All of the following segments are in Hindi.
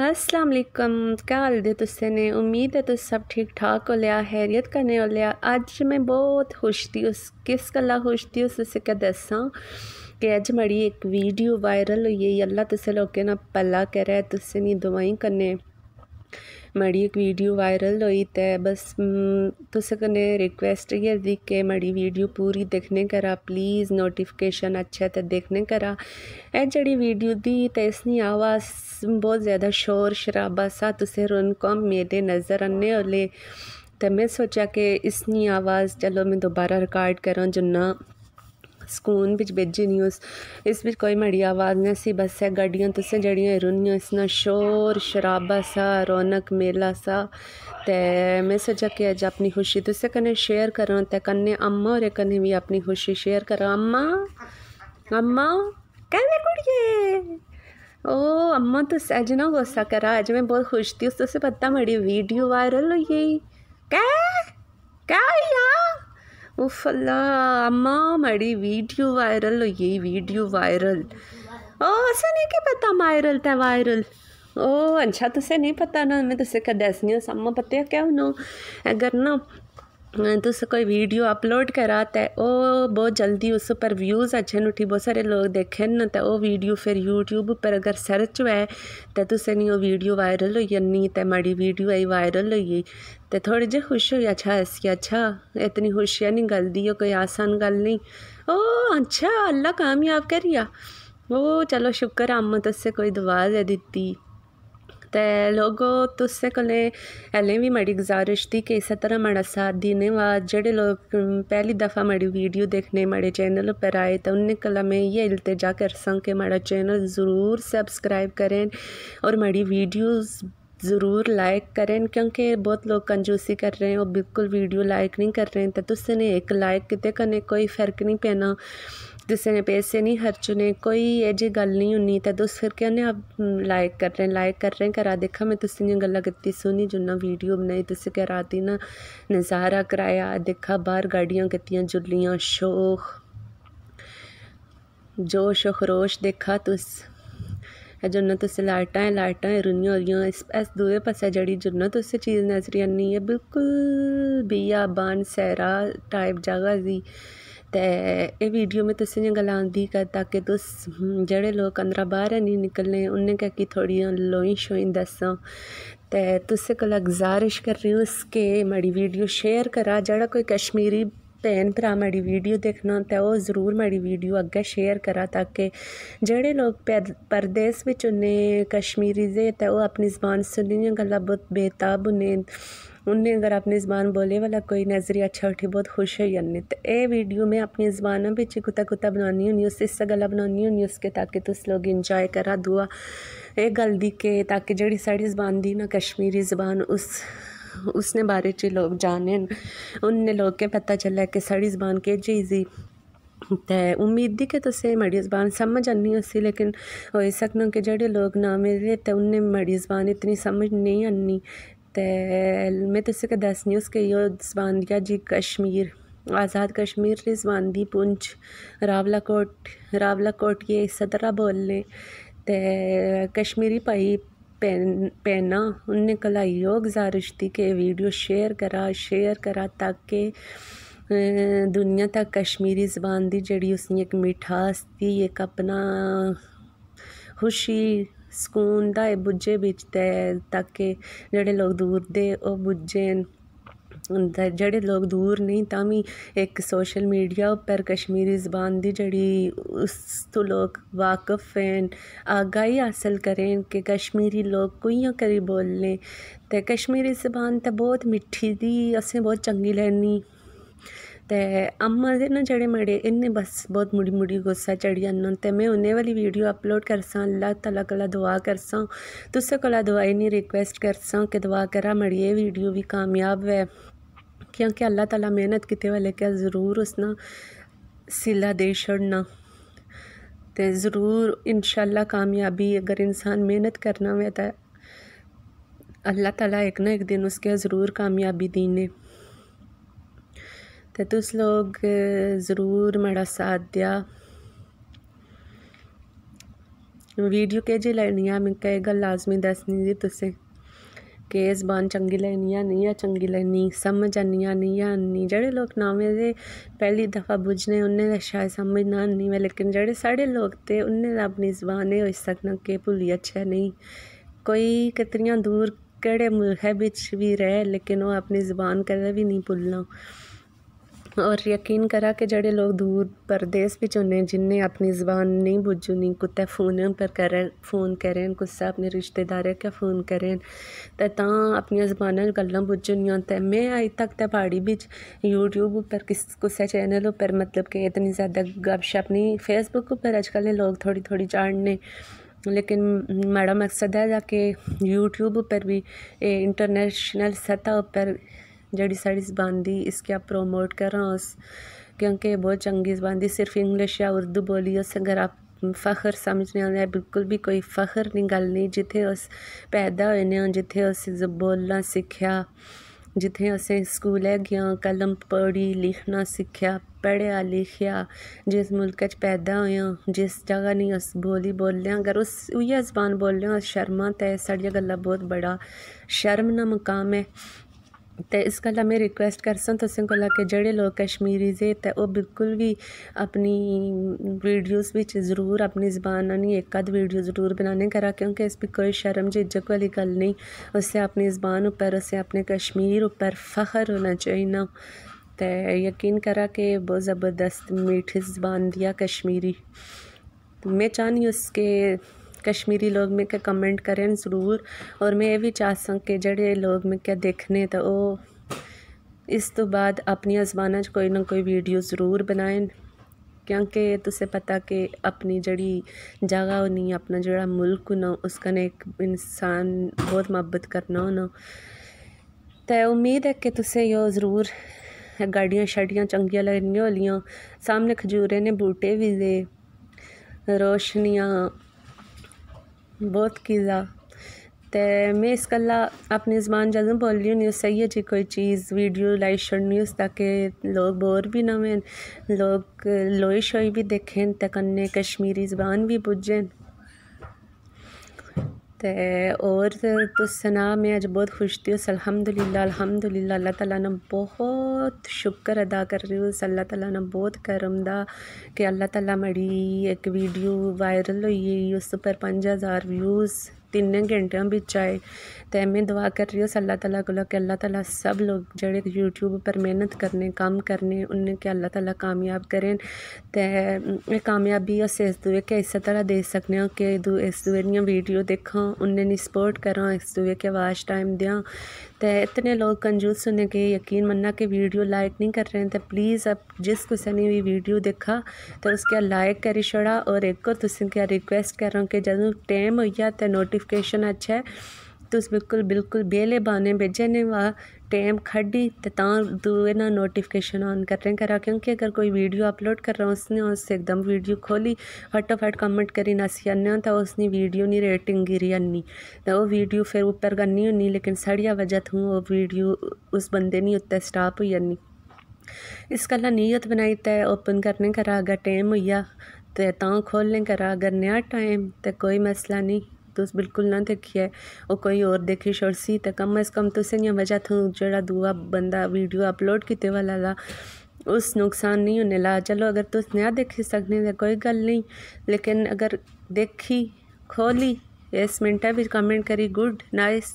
अस्सलाम क्या हाल जी तुसे ने उम्मीद है तुस सब ठीक ठाक हो लिया हैरियत करने हो लिया अज मैं बहुत खुश थी उस किस गल्ला खुश थी उस तुम क्या दसा कि अज मड़ी एक वीडियो वायरल हुई है अल्लाह तुसे लोगों ना पला करे तुसे नहीं दुआई कन्ने एक वीडियो वायरल हुई है बस तुस रिक्वेस्ट इ'यै दी कि माड़ी वीडियो पूरी देखने करा प्लीज़ नोटिफिकेशन अच्छे ते देखने करा ए जड़ी वीडियो दी ते इसनी आवाज़ बहुत ज़्यादा शोर शराबा सा तुसें रोनकों मेरे नज़र आने वाले तो मैं सोचा कि इसनी आवाज़ चलो मैं दोबारा रिकॉर्ड जो ना ਸਕੂਨ ਵਿੱਚ ਭੇਜੀ ਨਿਊਜ਼ ਇਸ ਵਿੱਚ ਕੋਈ ਮੜੀ ਆਵਾਜ਼ ਨਹੀਂ ਸੀ ਬਸ ਹੈ ਗੱਡੀਆਂ ਤੁਸੀਂ ਜਿਹੜੀਆਂ ਰੁੰਨੀਆਂ ਇਸ ਨਾਲ ਸ਼ੋਰ ਸ਼ਰਾਬਾ ਸਾ ਰੌਣਕ ਮੇਲਾ ਸਾ ਤੇ ਮੈਂ ਸੋਚਿਆ ਕਿ ਅੱਜ ਆਪਣੀ ਖੁਸ਼ੀ ਤੁਸੀਂ ਕਨੇ ਸ਼ੇਅਰ ਕਰਾਂ ਤੇ ਕਨੇ ਅੰਮਾ ਔਰ ਕਨੇ ਵੀ ਆਪਣੀ ਖੁਸ਼ੀ ਸ਼ੇਅਰ ਕਰਾਂ ਅੰਮਾ ਅੰਮਾ ਕਹਿੰਦੇ ਕੁੜੀਏ ओ अम्मा तो अज ना गुस्सा करा अज मैं बहुत खुश थी उससे पता मड़ी वीडियो वायरल हुई क्या क्या यार ഉഫല്ല अम्मा मड़ी वीडियो वायरल ये वीडियो वायरल ओ असा नहीं कि पता वायरल ते वायरल ओ अच्छा तुसे नहीं पता ना मैं तुसे कद दसनी अम्मा पता क्या नो अगर ना तुस कोई वीडियो अपलोड करा तो वो बहुत जल्दी उस पर व्यूज़ अच्छे उठी बहुत सारे लोग दिक्खन ते ओह् वीडियो फिर यूट्यूब पर अगर सर्च होऐ ते तुसेंगी ओह् वीडियो वायरल होई जानी ते मड़ी वीडियो आई वायरल हो गई ते थोह्ड़े जेह् खुश हो अच्छा हस्सी अच्छा इतनी खुशी है नहीं दी ओह् कोई आसान गल नहीं ओह् अच्छा अल्लाह कामयाब करी गेआ चलो शुक्र अम्मा तुसें कोई दुआ गै दित्ती ಮತ್ತೆ लोगो तुस्से कोले एलें भी मड़ी गुजारिश थी कि इस तरह मड़ा साथ देने वा जेड़े लोग पहली दफ़ा मड़ी वीडियो देखने मड़े चैनल पर आए तो उनने कला मैं ये इल्तजा कर सकूँ कि मड़ा चैनल ज़रूर सब्सक्राइब करें और मड़ी वीडियोस ज़रूर लाइक करें क्योंकि बहुत लोग कंजूसी कर रहे हैं और बिल्कुल वीडियो लाइक नहीं कर रहे हैं तो तुस्से ने एक लाइक कितने कने कोई फ़र्क नहीं पैना ਕਿਸੇ ਨੇ ਪੈਸੇ ਨਹੀਂ ਖਰਚਨੇ ਕੋਈ ਇਹ ਜੀ ਗੱਲ ਨਹੀਂ ਹੁੰਨੀ ਤਾਂ ਦੋਸ ਫਿਰ ਕਹਿੰਦੇ ਆ ਲਾਈਕ ਕਰ ਰਹੇ ਲਾਈਕ ਕਰ ਰਹੇ ਕਰਾ ਦੇਖਾ ਮੈਂ ਤੁਸੀਂ ਨੂੰ ਗੱਲਾਂ ਕਿਤੀ ਸੁਣੀ ਜੁਨਾ ਵੀਡੀਓ ਬਣਾਈ ਤੁਸੀਂ ਕਰਾ ਦੀ ਨਾ ਨਜ਼ਾਰਾ ਕਰਾਇਆ ਦੇਖਾ ਬਾਹਰ ਗਾੜੀਆਂ ਕਿਤੀਆਂ ਜੁੱਲੀਆਂ ਸ਼ੋਖ ਜੋਸ਼ ਖਰੋਸ਼ ਦੇਖਾ ਤੁਸ ਇਹ ਜੁਨਾ ਤੁਸੀਂ ਲਾਈਟਾਂ ਹੈ ਲਾਈਟਾਂ ਹੈ ਰੁਨੀਆਂ ਰੀਆਂ ਇਸ ਦੂਏ ਪਾਸੇ ਜੜੀ ਜੁਨਾ ਤੁਸੀਂ ਚੀਜ਼ ਨਜ਼ਰੀ ਨਹੀਂ ਹੈ ਬਿਲਕੁਲ ਬਿਆਬਾਨ ਸਹਿਰਾ ਟਾਈਪ ਜਗਾ ਜੀ ते एह् वीडियो में तुसें ई गलां दी ताकि तुस हम्म, जेह्ड़े लोक अंदरा बाह्र हैनी निकलने उन्हें गी कि थोह्ड़ियां लोईं शोईं दस्सां ते तुसें कोला गजारश करनीस कि मेरी वीडियो शेयर करा जेह्ड़ा कोई कश्मीरी भैन भ्रा मेरी वीडियो देखना ते ओह् जरूर माड़ी वीडियो अग्गें शेयर करा ताकि जेह्ड़े लोग परदेस बिच उ'नें कश्मीरी दे ते ओह् अपनी जबान सुनियै गल्ला बहुत बेताब होने उन्हें अगर अपनी ज़बान बोले वाला कोई नज़रिया अच्छा उठी बहुत खुश हो जाने तो यह वीडियो में अपनी जबान बिच कुत्ता कुत्ता बनानी होनी उस इस गल बनानी होनी उसके ताकि तुम तो लोग इंजॉय करा दुआ एक गल दी के ताकि जी साढ़ी जबान दी ना कश्मीरी जबान उस उसने बारे च लोग जानन लोग के पता चले कि साड़ी जबान के चीज़ ही ते उम्मीद ही कि तुसें मड़ी जबान समझ आनी उसी लेकिन हो सकना कि जेह्ड़े लोग ना मेरे तो उन्हें मड़ी जबान इतनी समझ नहीं आनी ते में तुसें गी दस्सनी आं केइयें सनांदियां जी कश्मीर आजाद कश्मीर दी सनांदी पुंछ रावलाकोट रावलाकोट गी सदरा बोलने ते कश्मीरी भाई पैना उन्हें कला इ'यो गुजारिश थी कि वीडियो शेयर करा शेयर करा ताकि दुनिया तक कश्मीरी जबान दी जेह्ड़ी उसदी इक मिठास थी एक अपना खुशी ਸਕੂਨ ਦਾ ਇਹ ਬੁੱਝੇ ਵਿੱਚ ਤੇ ਤੱਕ ਕਿ ਜਿਹੜੇ ਲੋਕ ਦੂਰ ਦੇ ਉਹ ਬੁੱਝੇ ਜਿਹੜੇ ਲੋਕ ਦੂਰ ਨਹੀਂ ਤਾਂ ਵੀ ਇੱਕ ਸੋਸ਼ਲ ਮੀਡੀਆ ਉੱਪਰ ਕਸ਼ਮੀਰੀ ਜ਼ਬਾਨ ਦੀ ਜਿਹੜੀ ਉਸ ਤੋਂ ਲੋਕ ਵਾਕਫ ਹਨ ਆਗਾਹੀ ਹਾਸਲ ਕਰੇ ਕਿ ਕਸ਼ਮੀਰੀ ਲੋਕ ਕੋਈਆਂ ਕਰੀ ਬੋਲਨੇ ਤੇ ਕਸ਼ਮੀਰੀ ਜ਼ਬਾਨ ਤਾਂ ਬਹੁਤ ਮਿੱਠੀ ਦੀ ਅਸੀਂ ਬਹੁਤ ਚੰਗੀ ਲੈਣੀ ते अम्मा दे ना जड़े मड़े इ'नें बस बहुत मुड़ी मुड़ी गुस्सा चढ़ी जाना ते में औने आह्ली वीडियो अपलोड कर करसां अल्लाह तला कोला दुआ करसां तुसें कोला दुआ इन्नी रिक्वेस्ट करसां कि दुआ करा मड़ी ये वीडियो भी कामयाब है क्योंकि अल्लाह ताला मेहनत कीते दा क्या ज़रूर उसना सिला दे छड़ना ते ज़रूर इंशाल्लाह कामयाबी अगर इंसान मेहनत करना होऐ तो अल्लाह ताला एक ना एक दिन उसके ज़रूर कामयाबी देने ਤੇ ਤੁਸ ਲੋਗ ਜ਼ਰੂਰ ਮੇਰਾ ਸਾਥ ਦਿਆ ਵੀਡੀਓ ਕੇ ਜੇ ਲੈਣੀ ਮੈਂ ਕਹੇ ਗੱਲ ਲਾਜ਼ਮੀ ਦੱਸਣੀ ਜੀ ਤੁਸੀਂ ਕੇਸ ਬਾਨ ਚੰਗੀ ਲੈਣੀਆਂ ਨਹੀਂ ਆ ਚੰਗੀ ਲੈਣੀ ਸਮਝ ਆਨੀਆਂ ਨਹੀਂ ਆ ਨਹੀਂ ਜਿਹੜੇ ਲੋਕ ਨਾਵੇਂ ਦੇ ਪਹਿਲੀ ਦਫਾ ਬੁਝਨੇ ਉਹਨੇ ਦਾ ਸ਼ਾਇ ਸਮਝ ਨਾ ਨਹੀਂ ਮੈਂ ਲੇਕਿਨ ਜਿਹੜੇ ਸਾਡੇ ਲੋਕ ਤੇ ਉਹਨੇ ਦਾ ਆਪਣੀ ਜ਼ਬਾਨ ਹੈ ਉਸ ਤੱਕ ਨਾ ਕੇ ਭੁੱਲੀ ਅੱਛਾ ਨਹੀਂ ਕੋਈ ਕਿਤਨੀਆਂ ਦੂਰ ਕਿਹੜੇ ਹੈ ਵਿੱਚ ਵੀ ਰਹੇ ਲੇਕਿਨ ਉਹ ਆਪਣੀ ਜ਼ਬਾਨ ਕਦੇ ਵੀ ਨਹੀਂ ਭੁੱਲਣਾ और यकीन करा कि जड़े लोग दूर परदेस भी होने जिन्हें अपनी जबान नहीं बुज्झनी कुत फोन पर कर फोन करें कुछ अपने रिश्तेदार के फोन करें तो अपन जबान गल् च गल्लां बुज्झनियां ते तक तो पहाड़ी बिच यूट्यूब किस कुसै चैनल उप्पर मतलब कि इतनी ज्यादा गपशप नहीं फेसबुक पर अजकल लोग थोड़ी थोड़ी चाड़ने लेकिन माड़ा मकसद है कि यूट्यूब उप्पर भी इंटरनेशनल सतह पर जेह्ड़ी साढ़ी जबानी इसके आप प्रमोट करा उस क्योंकि बहुत चंगी जबान सिर्फ इंग्लिश या उर्दू बोली अस अगर आप फख्र समझने आं बिल्कुल भी कोई फख्र दी गल्ल नेईं जित्थै अस पैदा होए ने आं बोलना सीख्या जित्थै असें स्कूलै गे कलम पढ़ी लिखना सिक्खेआ पढ़िया लिखेआ जिस मुल्क च पैदा होए जिस जगह नहीं अस बोली बोलने अगर उस उ'ऐ जबान बोलने शर्मा तो साढ़ियां गल्ला बहुत बड़ा शर्म ना मुकाम है तो इस गल्ला में रिक्वेस्ट करसन तुसें कोला कि जेह्ड़े लोक कश्मीरीज हे ते बिल्कुल भी अपनी वीडियोस बिच जरूर अपनी जबान आह्ली इक अद्ध वीडियो जरूर बनाने करा क्योंकि इसमें कोई शर्म जे झिझक वाली गल नहीं उस्सै अपनी जबान उप्पर असें अपने कश्मीर उप्पर फखर होना चाहिदा तो यकीन करा कि बहुत ज़बरदस्त मीठी जबान दिया कश्मीरी मैं चाहनी उसके कश्मीरी लोग मिगी कमेंट करें जरूर और मैं ये भी चाह चाह्ङ कि जेह्ड़े लोग मिगी देखने तो ओह् इस तू तो बाद अपनियां जबाना च कोई ना कोई वीडियो जरूर बनाए क्योंकि तुसें तो पता कि अपनी जेह्ड़ी जगह होनी अपना जेह्ड़ा मुल्क होना उस एक इंसान बहुत मोहब्बत करना होना तो उम्मीद है कि तुसेंगी ओह् जरूर गाडियां शाडियां चंगियां लगदियां होलियां सामनै खजूरें दे बूह्टे बी दे रोशनियाँ बहुत ਕਿਜ਼ਾ ते मैं इस गल्ला अपनी जबान जदूं बोलनी होन्नी सही है जी कोई चीज़ वीडियो लाई छोड़नी उस ताकि लोग बोर भी ना होन लोग लोई शोई भी देखें ते कश्मीरी जबान भी बुझे ते होर तुस तो सनाऽ में अज्ज बहुत खुश थी उस अलहमदुलिल्लाह अलहमदुलिल्लाह अल्लाह ताला ने बहुत शुक्र अदा कर रही उस अल्लाह ताला ने बहुत करम दा कि अल्लाह ताला मड़ी एक वीडियो वायरल होई गेई उस पर पंज हज़ार व्यूज़ तीन घंटियों में जाए तो मैं दुआ कर रही हूँ अल्लाह ताला को कि अल्लाह ताला सब लोग जेड़े यूट्यूब पर मेहनत करने काम करने उन्हें कि अल्लाह ताला कामयाब करें तो कामयाबी अस इस दुए के इस तरह दे सकने आं कि इस दुए दियां वीडियो दिक्खां उन्हें सपोर्ट करां इस दुए के वाच टाइम देआं तो इतने लोग कंजूस होने के यकीन मन्ना के वीडियो लाइक नहीं कर रहे हैं तो प्लीज़ अब जिस कुछ ने भी वीडियो देखा तो उसके लाइक करी छोड़ा और एक और तुम क्या रिक्वेस्ट कर रहा हूँ कि जब टाइम हो गया तो नोटिफिकेशन अच्छा है तुस बिल्कुल बिल्कुल बेले बहाने भेजने ने टैम कड्ढी खड़ी तां ना नोटिफिकेशन ऑन रहे करा क्योंकि अगर कोई वीडियो अपलोड कर रहा उसने उस एकदम वीडियो खोली फटोफट कमेंट करी नसी आने तो उसने वीडियो नहीं रेटिंग गिरी आनी तो ओह् वीडियो फिर उपर करनी होनी लेकिन साढ़िया वजह थू वो वीडियो उस बंदे नहीं उत्ते स्टाप होई जन्नी इस गल्ला नीयत बनाई तो ओपन करने करा अगर टाइम होई तो खोलने करा अगर नया टाइम तो कोई मसला नहीं तुस तो बिल्कुल ना देखी है और कोई और देखी छोड़सी तो कम अज कम तुसें दियां वजह थमां जो दूआ बंदा वीडियो अपलोड किए वाला ला उस नुकसान नहीं होने ला चलो अगर तुस तो नेहा देखी सकने तो कोई गल नहीं लेकिन अगर देखी खोली इस मिनट भी कमेंट करी गुड नाइस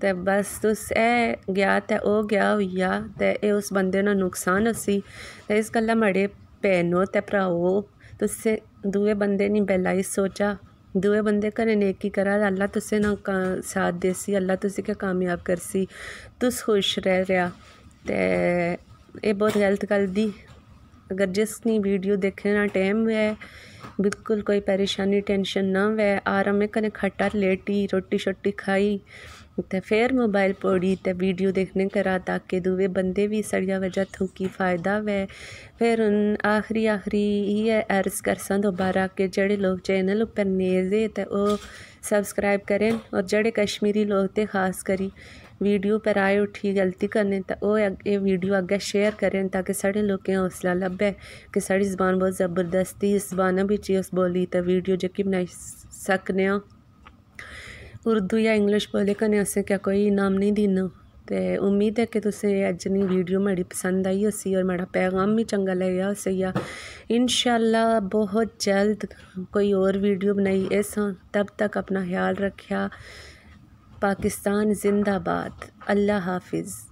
ते तो बस तुस ए गया ते ओह् गया होई गेआ ते एह् उस बंदे ना नुकसान असी ते इस गल्ला मड़े भैनों ते भ्रावो तुसे दुए बंदे नहीं बेलाई सोचा ਦੋਵੇਂ ਬੰਦੇ ਕਰੇ ਨੇਕੀ ਕਰਾ ਅੱਲਾ ਤੁਸੇ ਨਾ ਸਾਥ ਦੇ ਸੀ ਅੱਲਾ ਤੁਸੇ ਕਿ ਕਾਮਯਾਬ ਕਰ ਸੀ ਤੁਸ ਖੁਸ਼ ਰਹਿ ਰਿਆ ਤੇ ਇਹ ਬਹੁਤ ਹੈਲਥ ਗੱਲ ਦੀ ਅਗਰ ਜਿਸ ਨੇ ਵੀਡੀਓ ਦੇਖਿਆ ਨਾ ਟਾਈਮ ਹੈ ਬਿਲਕੁਲ ਕੋਈ ਪਰੇਸ਼ਾਨੀ ਟੈਨਸ਼ਨ ਨਾ ਵੈ ਆਰਾਮੇ ਕਨੇ ਖੱਟਾ ਲੇਟੀ ਰੋਟੀ ਛੱਟੀ ਖਾਈ ते फिर मोबाइल पौड़ी ते वीडियो देखने करा ताकि दुए बंदे बी इस वजह तो फ़ायदा वे फिर आखरी आखरी इ'यै अर्ज करसां दोबारा के जेह्ड़े लोग चैनल उप्पर नए दे ते ओह् सब्सक्राइब करें और जेह्ड़े कश्मीरी लोग ते खास करी वीडियो पर आए उठी गलती करने ते ओह् एह् वीडियो अग्गें शेयर करें ताकि साढ़े लोकें हौसला लब्भै कि साढ़ी जबान बहुत जबरदस्ती इस जबाना बिच्च उस बोली ते वीडियो जी बनाई सकने आं उर्दू या इंग्लिश ओह्दे कन्नै असें क्या कोई इनाम नहीं देना ते उम्मीद है कि तुसें अज्ज दी वीडियो मड़ी पसंद आई होसी और मड़ा पैगाम भी चंगा लग्गेआ होसी जा इंशाल्लाह बहुत जल्द कोई और वीडियो बनाई इस तब तक अपना ख्याल रखेआ पाकिस्तान जिंदाबाद अल्लाह हाफिज़